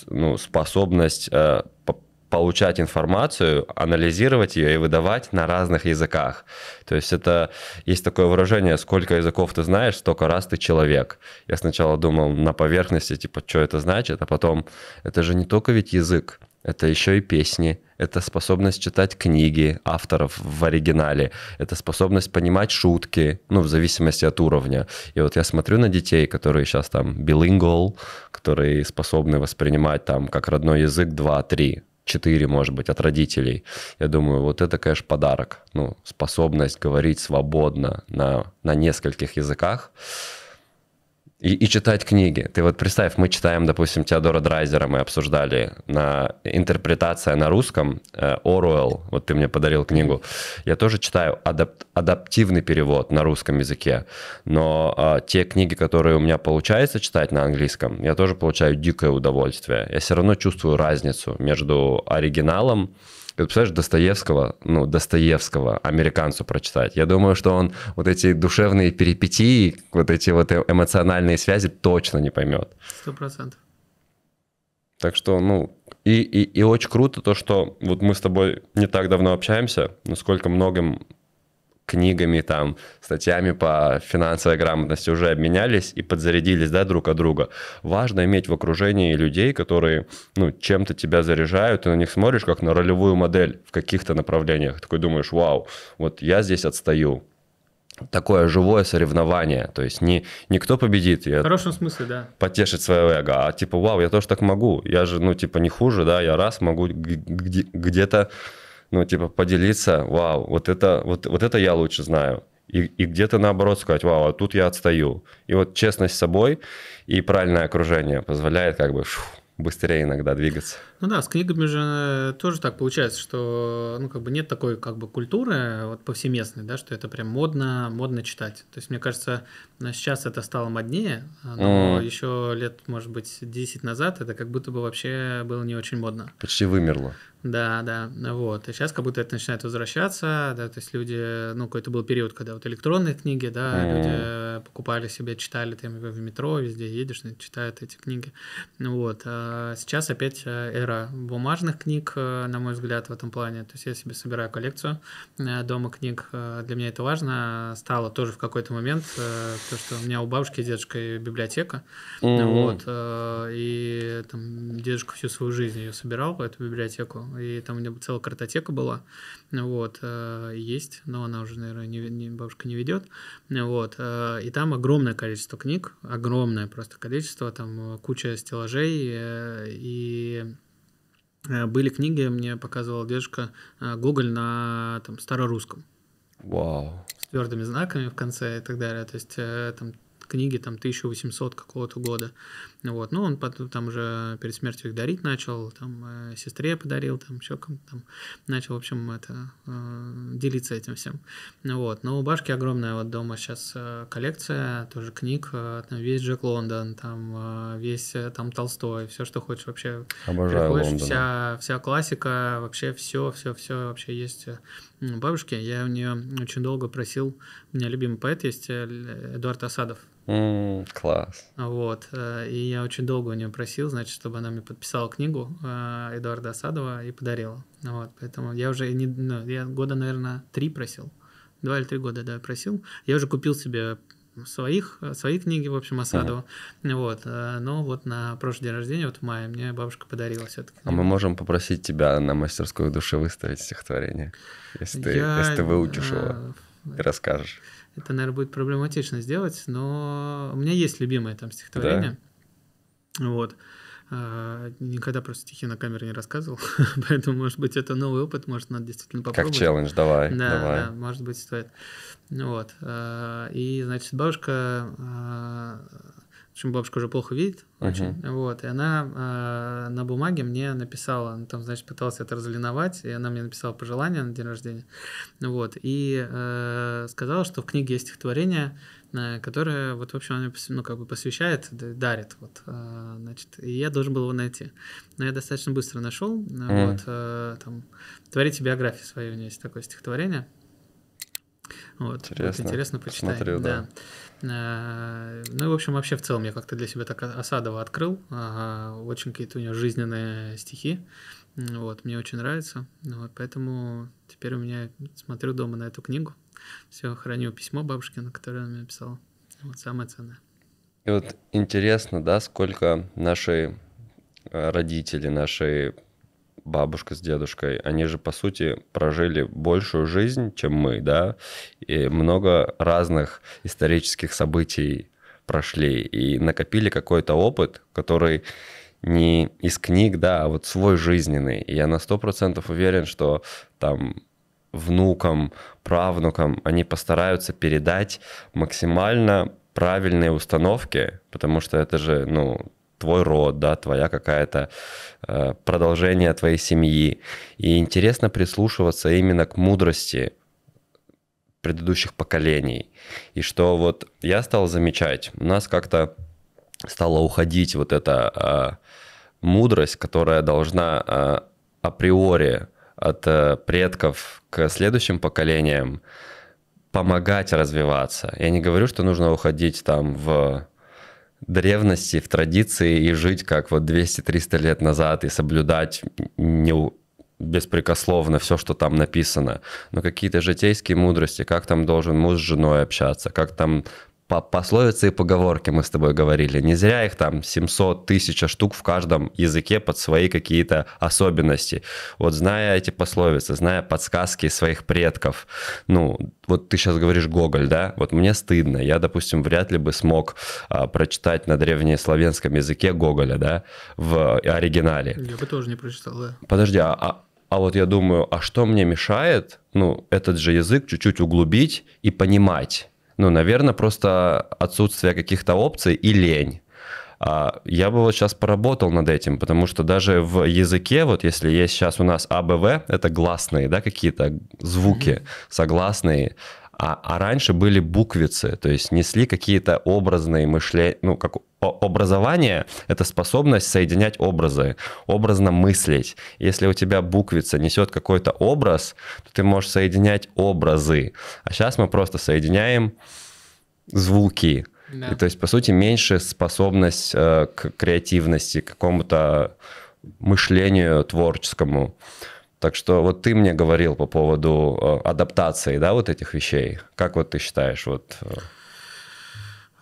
ну, способность э, получать информацию, анализировать ее и выдавать на разных языках. То есть это есть такое выражение, сколько языков ты знаешь, столько раз ты человек. Я сначала думал на поверхности, типа, что это значит, а потом, это же не только ведь язык, это еще и песни, это способность читать книги авторов в оригинале, это способность понимать шутки, ну, в зависимости от уровня. И вот я смотрю на детей, которые сейчас там билингол, которые способны воспринимать там как родной язык 2-3 четыре, может быть, от родителей. Я думаю, вот это, конечно, подарок. Ну, способность говорить свободно на, на нескольких языках. И, и читать книги. Ты вот представь, мы читаем, допустим, Теодора Драйзера, мы обсуждали на интерпретация на русском э, Оруэлл. Вот ты мне подарил книгу. Я тоже читаю адап адаптивный перевод на русском языке. Но э, те книги, которые у меня получается читать на английском, я тоже получаю дикое удовольствие. Я все равно чувствую разницу между оригиналом ты представляешь, Достоевского, ну, Достоевского американцу прочитать. Я думаю, что он вот эти душевные перипетии, вот эти вот э, эмоциональные связи точно не поймет. Сто процентов. Так что, ну, и, и, и очень круто то, что вот мы с тобой не так давно общаемся, насколько многим книгами, там, статьями по финансовой грамотности уже обменялись и подзарядились, да, друг от друга. Важно иметь в окружении людей, которые, ну, чем-то тебя заряжают, и на них смотришь как на ролевую модель в каких-то направлениях. Такой думаешь, вау, вот я здесь отстаю, такое живое соревнование, то есть не, не кто победит. Я в хорошем смысле, да. Потешить свое эго, а типа, вау, я тоже так могу, я же, ну, типа, не хуже, да, я раз могу где-то ну, типа, поделиться, вау, вот это, вот, вот это я лучше знаю. И, и где-то наоборот сказать, вау, а тут я отстаю. И вот честность с собой и правильное окружение позволяет как бы фу, быстрее иногда двигаться. Ну да, с книгами же э, тоже так получается, что ну, как бы нет такой как бы культуры вот, повсеместной, да, что это прям модно, модно читать. То есть, мне кажется, сейчас это стало моднее, а, но mm. еще лет, может быть, 10 назад это как будто бы вообще было не очень модно. Почти вымерло. Да, да, вот. И а сейчас как будто это начинает возвращаться, да, то есть люди, ну, какой-то был период, когда вот электронные книги, да, mm. люди покупали себе, читали, там, в метро, везде едешь, читают эти книги. ну Вот. А сейчас опять э, собираю. Бумажных книг, э, на мой взгляд, в этом плане. То есть я себе собираю коллекцию э, дома книг. Э, для меня это важно. Стало тоже в какой-то момент, то, что у меня у бабушки и дедушка библиотека. Mm-hmm. Вот. И там дедушка всю свою жизнь ее собирал, эту библиотеку. И там у него целая картотека была. Вот. Есть, но она уже, наверное, не, не, бабушка не ведет. Вот. И там огромное количество книг, огромное просто количество, там куча стеллажей и Э, были книги, мне показывала дедушка э, Гоголь на там, старорусском. Вау. С твердыми знаками в конце и так далее. То есть э, там книги там 1800 какого-то года. Ну вот, ну, он потом там уже перед смертью их дарить начал, там, э, сестре подарил, там, еще кому-то там начал, в общем, это, э, делиться этим всем. Ну вот, но у Башки огромная вот дома сейчас э, коллекция, тоже книг, э, там весь Джек Лондон, там, э, весь э, там Толстой, все, что хочешь вообще. Обожаю Лондон. Вся, вся классика, вообще все, все, все вообще есть э, бабушки. Я у нее очень долго просил, у меня любимый поэт есть, э, Эдуард Асадов, Mm, класс. Вот. Э, и я очень долго у нее просил, значит, чтобы она мне подписала книгу э, Эдуарда Асадова и подарила. Вот. Поэтому я уже не, ну, я года, наверное, три просил. Два или три года, да, просил. Я уже купил себе своих, свои книги, в общем, Асадова. uh Вот. Э, но вот на прошлый день рождения, вот в мае, мне бабушка подарила все-таки. А мы можем попросить тебя на мастерскую душе выставить стихотворение, если, я... ты, если ты выучишь его и расскажешь. Это, наверное, будет проблематично сделать, но у меня есть любимое там стихотворение. Да. Вот. А, никогда просто стихи на камеру не рассказывал, поэтому, может быть, это новый опыт, может, надо действительно попробовать. Как челлендж, давай, да, давай. Да, может быть, стоит. Вот. А, и, значит, бабушка а, общем, бабушка уже плохо видит очень, uh-huh. вот, и она э, на бумаге мне написала, там, значит, пыталась это разлиновать, и она мне написала пожелания на день рождения, вот, и э, сказала, что в книге есть стихотворение, э, которое, вот, в общем, она, ну, как бы посвящает, дарит, вот, э, значит, и я должен был его найти, но я достаточно быстро нашел, uh-huh. вот, э, там, творите биографию свою, у нее есть такое стихотворение, вот, интересно, вот, интересно почитать. Смотрю, да. да. А, ну и, в общем, вообще в целом я как-то для себя так Осадова открыл. очень какие-то у него жизненные стихи. Вот, мне очень нравится. Ну вот, поэтому теперь у меня смотрю дома на эту книгу. Все, храню письмо на которое она мне написала. Вот самое ценное. И вот интересно, да, сколько наши э, родители, наши бабушка с дедушкой, они же, по сути, прожили большую жизнь, чем мы, да, и много разных исторических событий прошли и накопили какой-то опыт, который не из книг, да, а вот свой жизненный. И я на сто процентов уверен, что там внукам, правнукам они постараются передать максимально правильные установки, потому что это же, ну, твой род, да, твоя какая-то э, продолжение твоей семьи. И интересно прислушиваться именно к мудрости предыдущих поколений. И что вот я стал замечать, у нас как-то стала уходить вот эта э, мудрость, которая должна э, априори от э, предков к следующим поколениям помогать развиваться. Я не говорю, что нужно уходить там в древности, в традиции и жить как вот 200-300 лет назад и соблюдать не беспрекословно все, что там написано, но какие-то житейские мудрости, как там должен муж с женой общаться, как там по пословицы и поговорки мы с тобой говорили. Не зря их там 700 тысяч штук в каждом языке под свои какие-то особенности. Вот зная эти пословицы, зная подсказки своих предков, ну, вот ты сейчас говоришь Гоголь, да? Вот мне стыдно. Я, допустим, вряд ли бы смог а, прочитать на древнеславянском языке Гоголя, да, в оригинале. Я бы тоже не прочитал, да. Подожди, а, а, а вот я думаю, а что мне мешает, ну, этот же язык чуть-чуть углубить и понимать? Ну, наверное, просто отсутствие каких-то опций и лень. А я бы вот сейчас поработал над этим, потому что даже в языке, вот если есть сейчас у нас АБВ, это гласные, да, какие-то звуки, согласные, а, а раньше были буквицы, то есть несли какие-то образные мышления, ну, как образование — это способность соединять образы, образно мыслить. Если у тебя буквица несет какой-то образ, то ты можешь соединять образы. А сейчас мы просто соединяем звуки. Да. И, то есть, по сути, меньше способность э, к креативности, к какому-то мышлению творческому. Так что вот ты мне говорил по поводу э, адаптации, да, вот этих вещей. Как вот ты считаешь, вот э,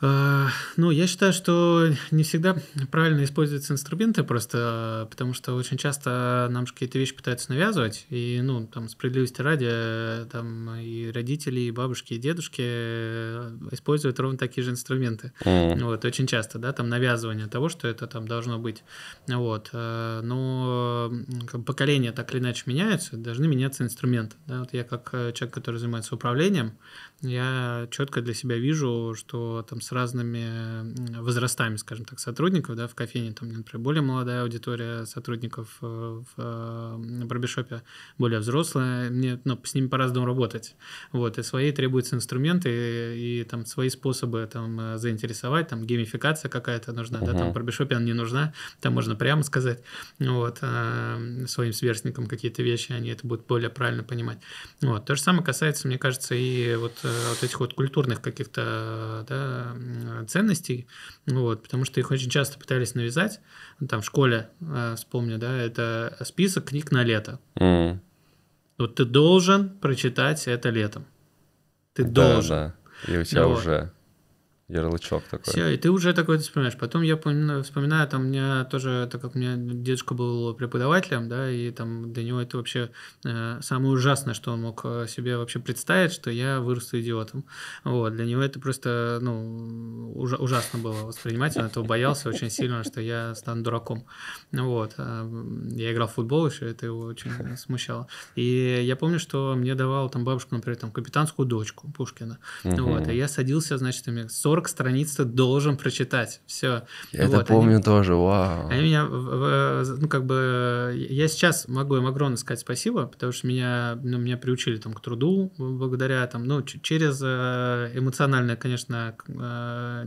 а, ну, я считаю, что не всегда правильно используются инструменты, просто потому что очень часто нам же какие-то вещи пытаются навязывать, и, ну, там, справедливости ради, там, и родители, и бабушки, и дедушки э, используют ровно такие же инструменты. Mm. Вот, очень часто, да, там, навязывание того, что это там должно быть. Вот. Э, но поколения так или иначе меняются, должны меняться инструменты. Да? Вот я как э, человек, который занимается управлением, я четко для себя вижу, что там с разными возрастами, скажем так, сотрудников, да, в кофейне там, например, более молодая аудитория сотрудников э, в, в э, барбершопе, более взрослая, мне, ну, с ними по-разному работать, вот, и свои требуются инструменты и, и там свои способы там э, заинтересовать, там геймификация какая-то нужна, uh-huh. да, там в барбершопе она не нужна, там можно прямо сказать, вот, своим сверстникам какие-то вещи, они это будут более правильно понимать, вот, то же самое касается, мне кажется, и вот вот этих вот культурных каких-то да, ценностей, вот, потому что их очень часто пытались навязать, ну, там в школе, э, вспомню, да, это список книг на лето. Mm. Вот ты должен прочитать это летом. Ты да, должен. Да. И у тебя вот. уже ярлычок такой. Все, и ты уже такой ты вспоминаешь. Потом я ну, вспоминаю, там у меня тоже, так как у меня дедушка был преподавателем, да, и там для него это вообще э, самое ужасное, что он мог э, себе вообще представить, что я вырасту идиотом. Вот, для него это просто, ну, уж, ужасно было воспринимать, он этого боялся очень сильно, что я стану дураком. Вот, а, я играл в футбол еще, это его очень смущало. И я помню, что мне давала там бабушка, например, там капитанскую дочку Пушкина. Вот, а я садился, значит, у меня 40 40 страниц ты должен прочитать. Все. Я вот, это помню они, тоже, вау. Они меня, э, ну, как бы, э, я сейчас могу им огромное сказать спасибо, потому что меня, ну, меня приучили там к труду благодаря там, ну, через э, эмоциональные, конечно,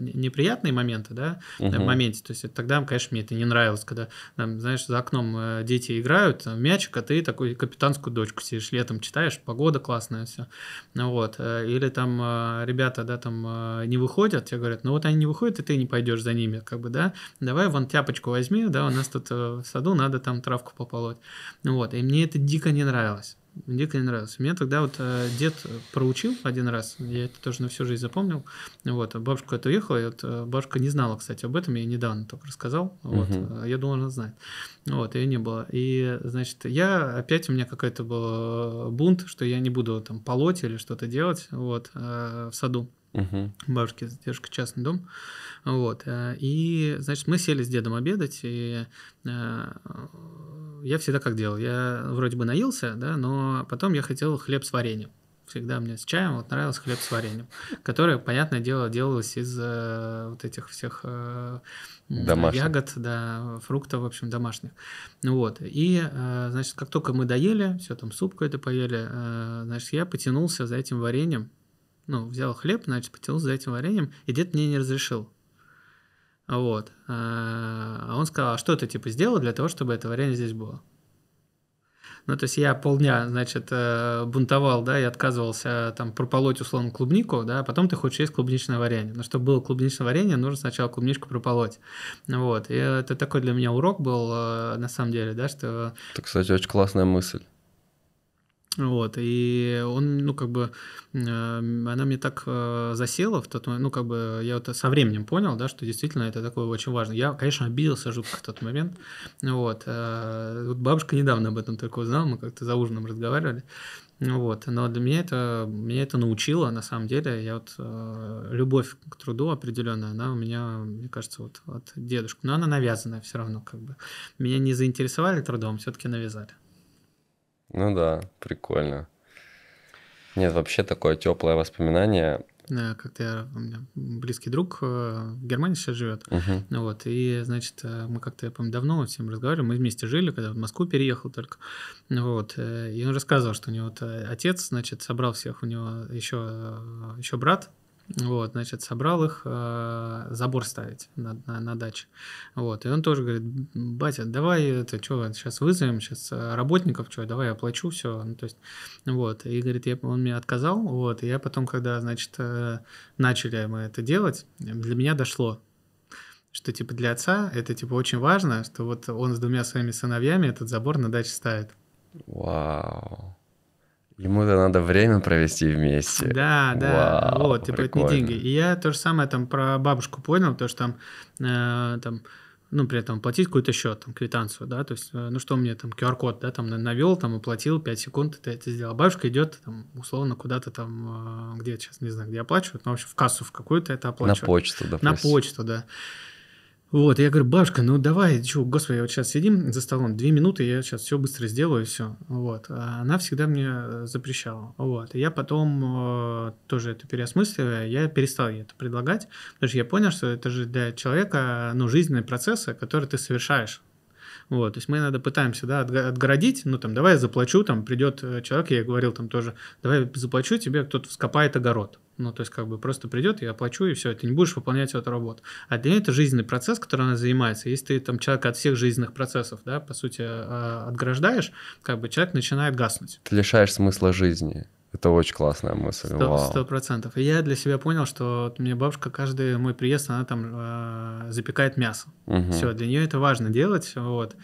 неприятные моменты, да, угу. в моменте. То есть тогда, конечно, мне это не нравилось, когда, там, знаешь, за окном дети играют в мячик, а ты такой капитанскую дочку сидишь летом, читаешь, погода классная, все. Ну, вот. Или там ребята, да, там не выходят, выходят, тебе говорят, ну вот они не выходят, и ты не пойдешь за ними, как бы, да, давай вон тяпочку возьми, да, у нас тут э, в саду надо там травку пополоть. Вот, и мне это дико не нравилось дико не нравился. Меня тогда вот э, дед проучил один раз, я это тоже на всю жизнь запомнил. Вот, а бабушка куда-то уехала, и вот э, бабушка не знала, кстати, об этом, я недавно только рассказал, вот, э, я думал, она знает. Вот, ее не было. И, значит, я опять, у меня какой-то был э, бунт, что я не буду там полоть или что-то делать, вот, э, в саду. Угу. Бабушки задержка частный дом. Вот. Э, и, значит, мы сели с дедом обедать, и э, я всегда как делал? Я вроде бы наелся, да, но потом я хотел хлеб с вареньем. Всегда мне с чаем вот нравился хлеб с вареньем, который, понятное дело, делалось из э, вот этих всех домашних. ягод, да, фруктов, в общем, домашних. Вот. И, значит, как только мы доели, все там суп какой-то поели, значит, я потянулся за этим вареньем, ну, взял хлеб, значит, потянул за этим вареньем, и дед мне не разрешил. Вот. Э, а он сказал, а что ты, типа, сделал для того, чтобы это варенье здесь было? Ну, то есть я полдня, значит, э, бунтовал, да, и отказывался э, там прополоть, условно, клубнику, да, а потом ты хочешь есть клубничное варенье. Но чтобы было клубничное варенье, нужно сначала клубничку прополоть. Вот, и это такой для меня урок был, на самом деле, да, что... Это, кстати, очень классная мысль. Вот, и он, ну, как бы, э, она мне так э, засела в тот момент, ну, как бы, я вот со временем понял, да, что действительно это такое очень важно. Я, конечно, обиделся жутко в тот момент, вот. Э, вот бабушка недавно об этом только узнала, мы как-то за ужином разговаривали, вот, но для меня это, меня это научило, на самом деле, я вот, любовь к труду определенная, она у меня, мне кажется, вот от дедушки, но она навязанная все равно, как бы. Меня не заинтересовали трудом, все-таки навязали. Ну да, прикольно. Нет, вообще такое теплое воспоминание. Да, как-то у меня близкий друг э, в Германии сейчас живет. Uh-huh. Ну вот, и, значит, э, мы как-то, я помню, давно с ним разговаривали, мы вместе жили, когда в Москву переехал только. Ну вот, э, и он рассказывал, что у него отец, значит, собрал всех, у него еще, еще брат вот, значит, собрал их э, забор ставить на, на, на даче. Вот, и он тоже говорит, батя, давай это, что, сейчас вызовем, сейчас э, работников, что, давай я оплачу все. Ну, то есть, вот, и говорит, я, он мне отказал, вот, и я потом, когда, значит, э, начали мы это делать, для меня дошло, что типа для отца это типа очень важно, что вот он с двумя своими сыновьями этот забор на даче ставит. Вау. Ему-то надо время провести вместе. Да, да. Вау, вот, типа, прикольно. это не деньги. И я то же самое там про бабушку понял, то что там, э, там ну, при этом платить какой-то счет, там, квитанцию, да, то есть, э, ну, что мне там, QR-код, да, там, навел, там, оплатил, 5 секунд, ты это сделал. Бабушка идет, там, условно, куда-то там, э, где сейчас, не знаю, где оплачивают, но, в общем, в кассу в какую-то это оплачивают. На почту, допустим. На почту, да. Вот, я говорю, башка, ну давай, чё, господи, вот сейчас сидим за столом, две минуты, я сейчас все быстро сделаю, все. Вот. А она всегда мне э, запрещала. Вот. И я потом э, тоже это переосмысливая, я перестал ей это предлагать, потому что я понял, что это же для человека, ну, жизненные процессы, которые ты совершаешь вот, то есть мы иногда пытаемся, да, отгородить, ну, там, давай я заплачу, там, придет э, человек, я говорил там тоже, давай я заплачу, тебе кто-то вскопает огород. Ну, то есть как бы просто придет, я оплачу, и все, ты не будешь выполнять эту работу. А для нее это жизненный процесс, который она занимается. Если ты там человек от всех жизненных процессов, да, по сути, э, отграждаешь, как бы человек начинает гаснуть. Ты лишаешь смысла жизни. Это очень классная мысль. Сто процентов. И я для себя понял, что вот, мне бабушка каждый мой приезд, она там э, запекает мясо. Угу. Все, для нее это важно делать. Вот.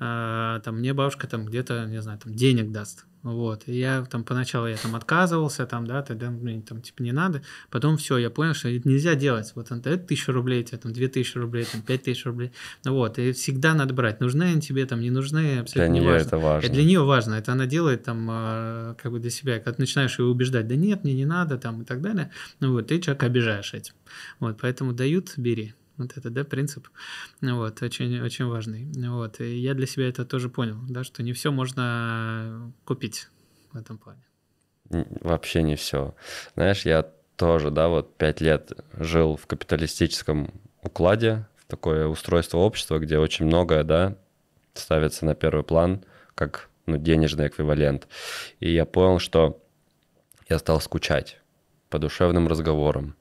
Э, там мне бабушка там где-то, не знаю, там денег даст вот. И я там поначалу я там отказывался, там, да, тогда мне там типа не надо. Потом все, я понял, что это нельзя делать. Вот он дает тысячу рублей, тебе там две тысячи рублей, там пять тысяч рублей. Ну вот. И всегда надо брать. Нужны они тебе, там, не нужны, абсолютно для нее важно. это важно. Это для нее важно. Это она делает там а, как бы для себя. Когда начинаешь ее убеждать, да нет, мне не надо, там и так далее. Ну вот, ты человека обижаешь этим. Вот. Поэтому дают, бери. Вот это, да, принцип, вот, очень, очень важный. Вот, и я для себя это тоже понял, да, что не все можно купить в этом плане. Вообще не все. Знаешь, я тоже, да, вот пять лет жил в капиталистическом укладе, в такое устройство общества, где очень многое, да, ставится на первый план, как ну, денежный эквивалент. И я понял, что я стал скучать по душевным разговорам,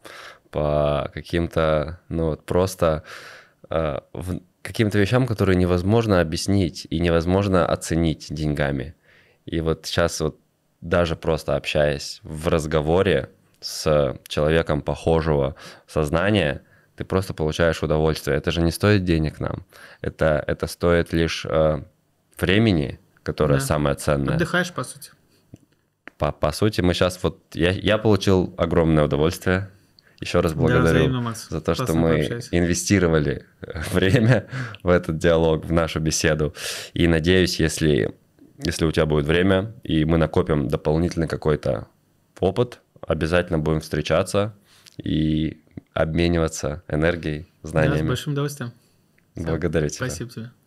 по каким-то, ну вот просто э, каким-то вещам, которые невозможно объяснить и невозможно оценить деньгами. И вот сейчас вот даже просто общаясь в разговоре с человеком похожего сознания, ты просто получаешь удовольствие. Это же не стоит денег нам. Это, это стоит лишь э, времени, которое да. самое ценное. Отдыхаешь, по сути. По, по сути, мы сейчас вот... Я, я получил огромное удовольствие еще раз благодарю да, Макс. за то, что мы пообщались. инвестировали время в этот диалог, в нашу беседу. И надеюсь, если, если у тебя будет время, и мы накопим дополнительный какой-то опыт, обязательно будем встречаться и обмениваться энергией, знаниями. Да, с большим удовольствием. Благодарю тебя. Спасибо тебе.